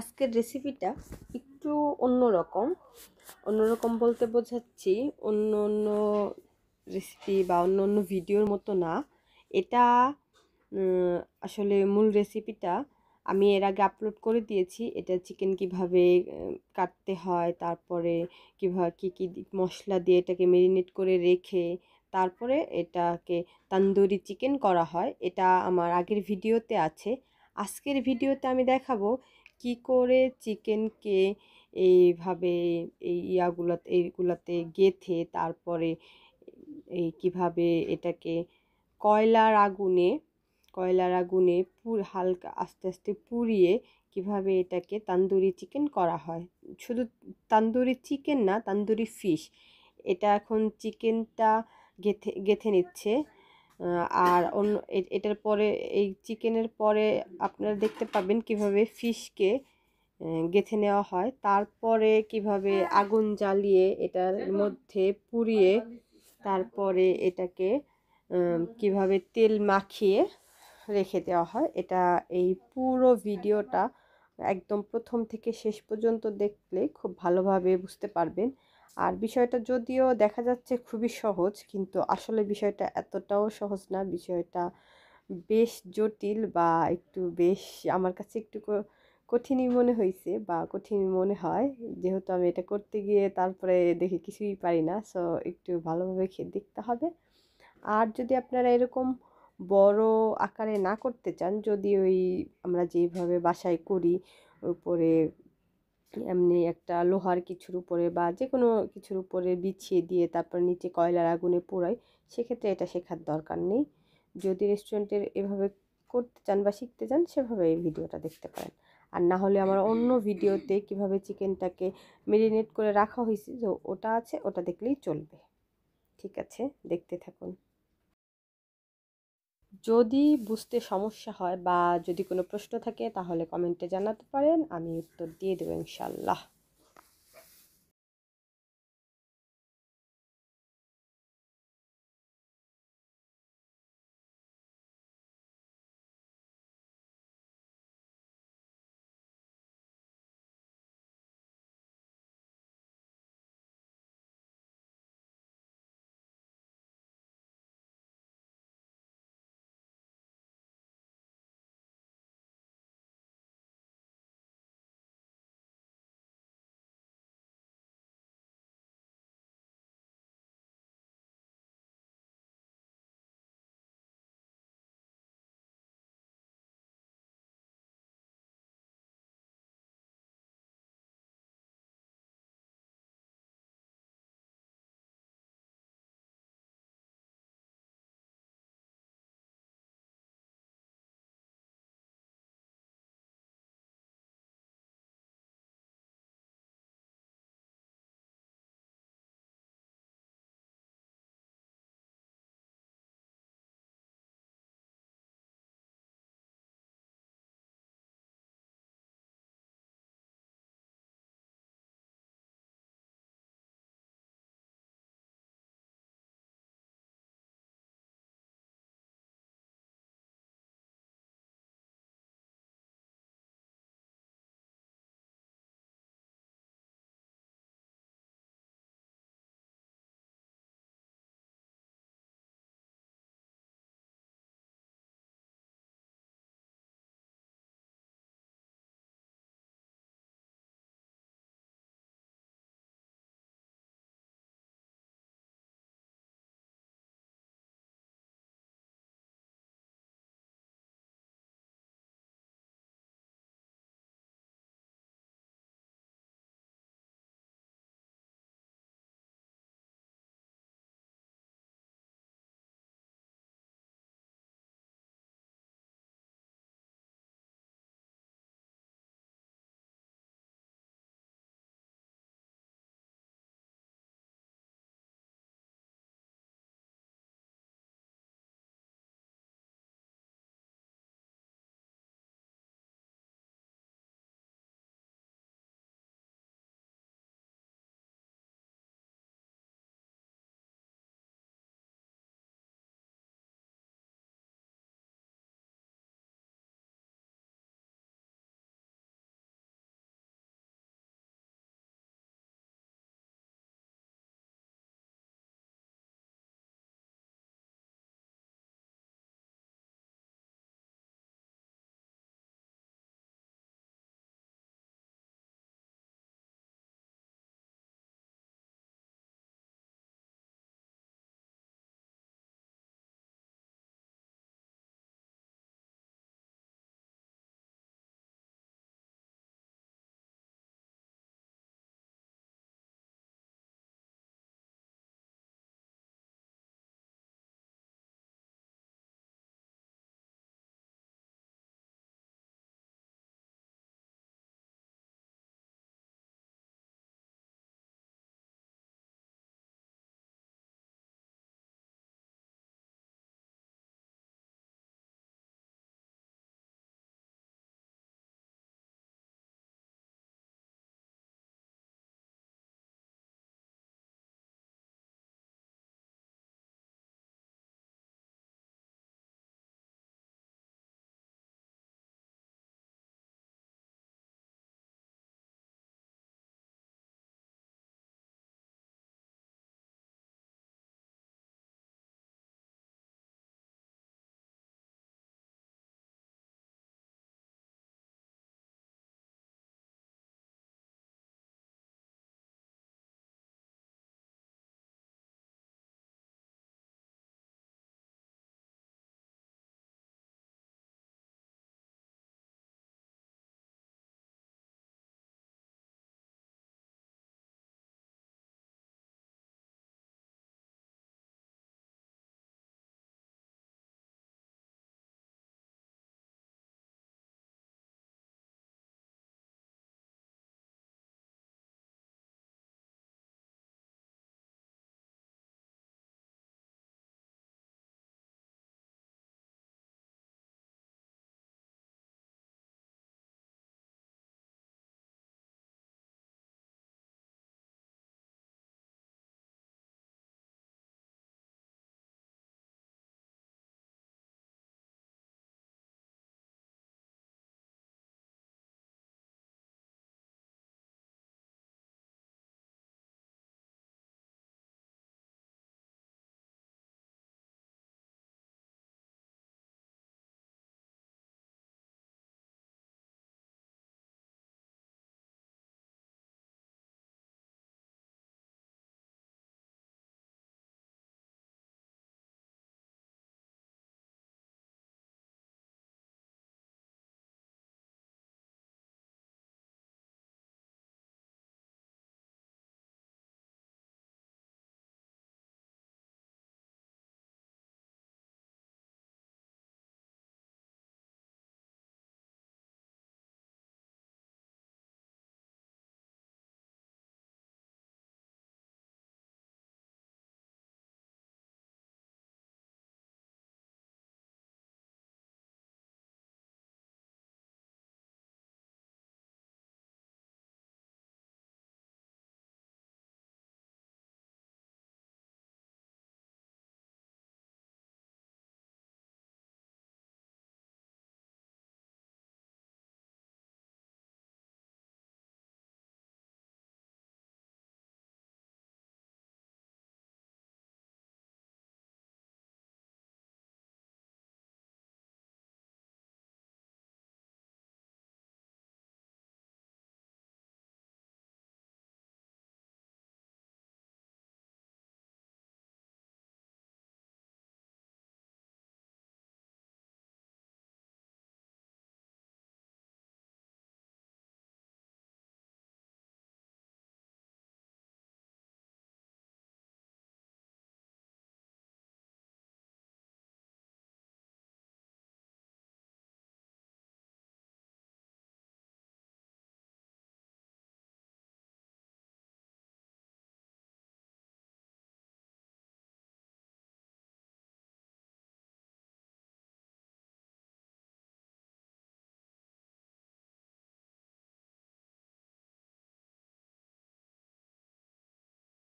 আজকের রেসিপিটা একটু অন্যরকম অন্যরকম বলতে বোঝাচ্ছি অন্য অন্য রেসিপি বা অন্য অন্য ভিডিওর মতো না এটা আসলে মূল রেসিপিটা আমি এর আগে আপলোড করে দিয়েছি এটা চিকেন কিভাবে কাটতে হয় তারপরে কীভাবে কী কী মশলা দিয়ে এটাকে মেরিনেট করে রেখে তারপরে এটাকে তান্দুরি চিকেন করা হয় এটা আমার আগের ভিডিওতে আছে আজকের ভিডিওতে আমি দেখাবো কি করে চিকেনকে এইভাবে এই ইয়াগুলাতে এইগুলাতে গেথে তারপরে এই কিভাবে এটাকে কয়লার আগুনে কয়লার আগুনে পুর হালকা আস্তে আস্তে পুড়িয়ে কিভাবে এটাকে তান্দুরি চিকেন করা হয় শুধু তান্দুরি চিকেন না তান্দুরি ফিশ এটা এখন চিকেনটা গেথে গেথে নিচ্ছে আর অন্য এটার পরে এই চিকেনের পরে আপনারা দেখতে পাবেন কিভাবে ফিশকে গেথে নেওয়া হয় তারপরে কিভাবে আগুন জ্বালিয়ে এটার মধ্যে পুড়িয়ে তারপরে এটাকে কিভাবে তেল মাখিয়ে রেখে দেওয়া হয় এটা এই পুরো ভিডিওটা একদম প্রথম থেকে শেষ পর্যন্ত দেখলে খুব ভালোভাবে বুঝতে পারবেন আর বিষয়টা যদিও দেখা যাচ্ছে খুবই সহজ কিন্তু আসলে বিষয়টা এতটাও সহজ না বিষয়টা বেশ জটিল বা একটু বেশ আমার কাছে একটু কঠিনই মনে হয়েছে বা কঠিন মনে হয় যেহেতু আমি এটা করতে গিয়ে তারপরে দেখি কিছুই পারি না সো একটু ভালোভাবে খেয়ে দেখতে হবে আর যদি আপনারা এরকম বড় আকারে না করতে চান যদি ওই আমরা যেভাবে বাসায় করি উপরে এমনি একটা লোহার কিছুর উপরে বা যে কোনো কিছুর উপরে বিছিয়ে দিয়ে তারপর নিচে কয়লার আগুনে পোড়ায় সেক্ষেত্রে এটা শেখার দরকার নেই যদি রেস্টুরেন্টের এভাবে করতে চান বা শিখতে চান সেভাবে এই ভিডিওটা দেখতে পারেন আর না হলে আমার অন্য ভিডিওতে কিভাবে চিকেনটাকে মেরিনেট করে রাখা হয়েছে তো ওটা আছে ওটা দেখলেই চলবে ঠিক আছে দেখতে থাকুন যদি বুঝতে সমস্যা হয় বা যদি কোনো প্রশ্ন থাকে তাহলে কমেন্টে জানাতে পারেন আমি উত্তর দিয়ে দেবো ইনশাল্লাহ